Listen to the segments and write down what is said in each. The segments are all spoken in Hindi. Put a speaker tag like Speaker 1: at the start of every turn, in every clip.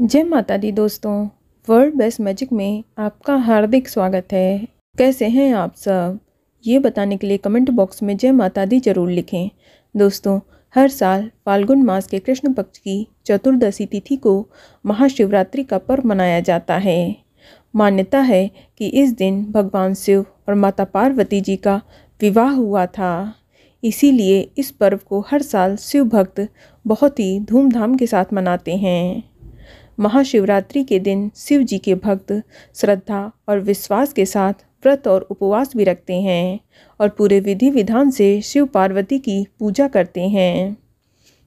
Speaker 1: जय माता दी दोस्तों वर्ल्ड बेस्ट मैजिक में आपका हार्दिक स्वागत है कैसे हैं आप सब ये बताने के लिए कमेंट बॉक्स में जय माता दी जरूर लिखें दोस्तों हर साल फाल्गुन मास के कृष्ण पक्ष की चतुर्दशी तिथि को महाशिवरात्रि का पर्व मनाया जाता है मान्यता है कि इस दिन भगवान शिव और माता पार्वती जी का विवाह हुआ था इसीलिए इस पर्व को हर साल शिव भक्त बहुत ही धूमधाम के साथ मनाते हैं महाशिवरात्रि के दिन शिव जी के भक्त श्रद्धा और विश्वास के साथ व्रत और उपवास भी रखते हैं और पूरे विधि विधान से शिव पार्वती की पूजा करते हैं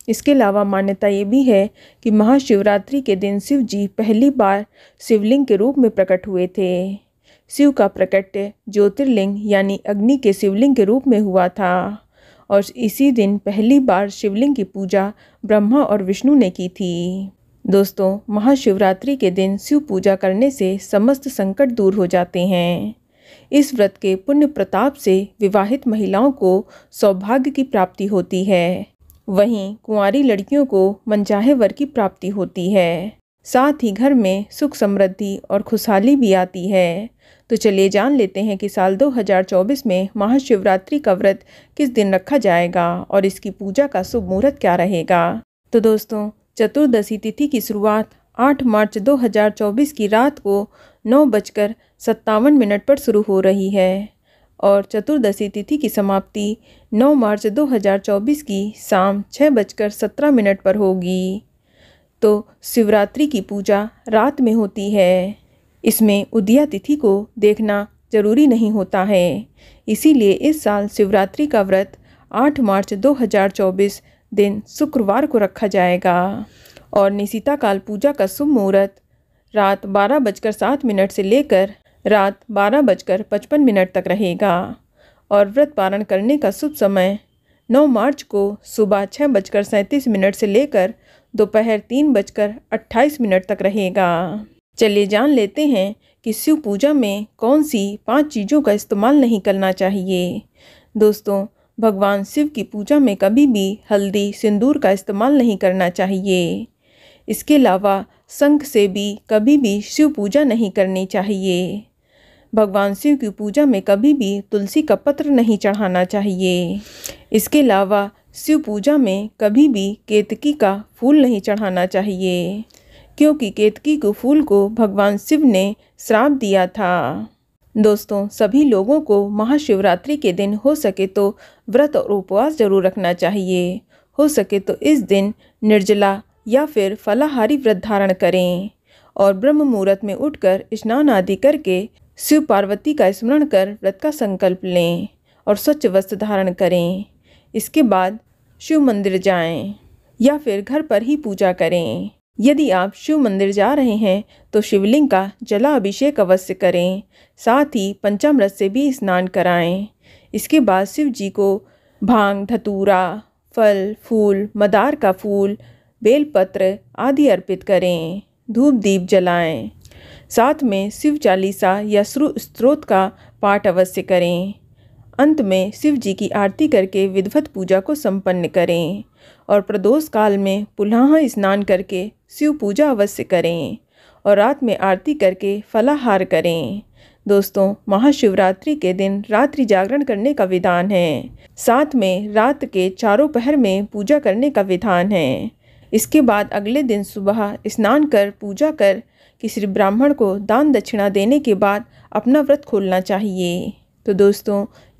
Speaker 1: इसके अलावा मान्यता ये भी है कि महाशिवरात्रि के दिन शिव जी पहली बार शिवलिंग के रूप में प्रकट हुए थे शिव का प्रकट ज्योतिर्लिंग यानी अग्नि के शिवलिंग के रूप में हुआ था और इसी दिन पहली बार शिवलिंग की पूजा ब्रह्मा और विष्णु ने की थी दोस्तों महाशिवरात्रि के दिन शिव पूजा करने से समस्त संकट दूर हो जाते हैं इस व्रत के पुण्य प्रताप से विवाहित महिलाओं को सौभाग्य की प्राप्ति होती है वहीं कुंवारी लड़कियों को मनचाहे वर की प्राप्ति होती है साथ ही घर में सुख समृद्धि और खुशहाली भी आती है तो चलिए जान लेते हैं कि साल 2024 में महाशिवरात्रि का व्रत किस दिन रखा जाएगा और इसकी पूजा का शुभ मुहूर्त क्या रहेगा तो दोस्तों चतुर्दशी तिथि की शुरुआत 8 मार्च 2024 की रात को नौ बजकर सत्तावन मिनट पर शुरू हो रही है और चतुर्दशी तिथि की समाप्ति 9 मार्च 2024 की शाम छः बजकर सत्रह मिनट पर होगी तो शिवरात्रि की पूजा रात में होती है इसमें उदिया तिथि को देखना जरूरी नहीं होता है इसीलिए इस साल शिवरात्रि का व्रत 8 मार्च 2024 दिन शुक्रवार को रखा जाएगा और निशिता काल पूजा का शुभ मुहूर्त रात बारह बजकर सात मिनट से लेकर रात बारह बजकर पचपन मिनट तक रहेगा और व्रत पारण करने का शुभ समय नौ मार्च को सुबह छः बजकर सैंतीस मिनट से लेकर दोपहर तीन बजकर अट्ठाईस मिनट तक रहेगा चलिए जान लेते हैं कि शिव पूजा में कौन सी पांच चीज़ों का इस्तेमाल नहीं करना चाहिए दोस्तों भगवान शिव की पूजा में कभी भी हल्दी सिंदूर का इस्तेमाल नहीं करना चाहिए इसके अलावा संख से भी कभी भी शिव पूजा नहीं करनी चाहिए भगवान शिव की पूजा में कभी भी तुलसी का पत्र नहीं चढ़ाना चाहिए इसके अलावा शिव पूजा में कभी भी केतकी का फूल नहीं चढ़ाना चाहिए क्योंकि केतकी को फूल को भगवान शिव ने श्राप दिया था दोस्तों सभी लोगों को महाशिवरात्रि के दिन हो सके तो व्रत और उपवास जरूर रखना चाहिए हो सके तो इस दिन निर्जला या फिर फलाहारी व्रत धारण करें और ब्रह्म मुहूर्त में उठकर स्नान आदि करके शिव पार्वती का स्मरण कर व्रत का संकल्प लें और स्वच्छ वस्त्र धारण करें इसके बाद शिव मंदिर जाएं या फिर घर पर ही पूजा करें यदि आप शिव मंदिर जा रहे हैं तो शिवलिंग का जला अभिषेक अवश्य करें साथ ही पंचामृत से भी स्नान कराएं इसके बाद शिव जी को भांग धतूरा फल फूल मदार का फूल बेलपत्र आदि अर्पित करें धूप दीप जलाएं साथ में शिव चालीसा या श्रु स्त्रोत का पाठ अवश्य करें अंत में शिव जी की आरती करके विधवत पूजा को संपन्न करें और प्रदोष काल में पुल्हा स्नान करके शिव पूजा अवश्य करें और रात में आरती करके फलाहार करें दोस्तों महाशिवरात्रि के दिन रात्रि जागरण करने का विधान है साथ में रात के चारों पहर में पूजा करने का विधान है इसके बाद अगले दिन सुबह स्नान कर पूजा कर किसी ब्राह्मण को दान दक्षिणा देने के बाद अपना व्रत खोलना चाहिए तो दोस्तों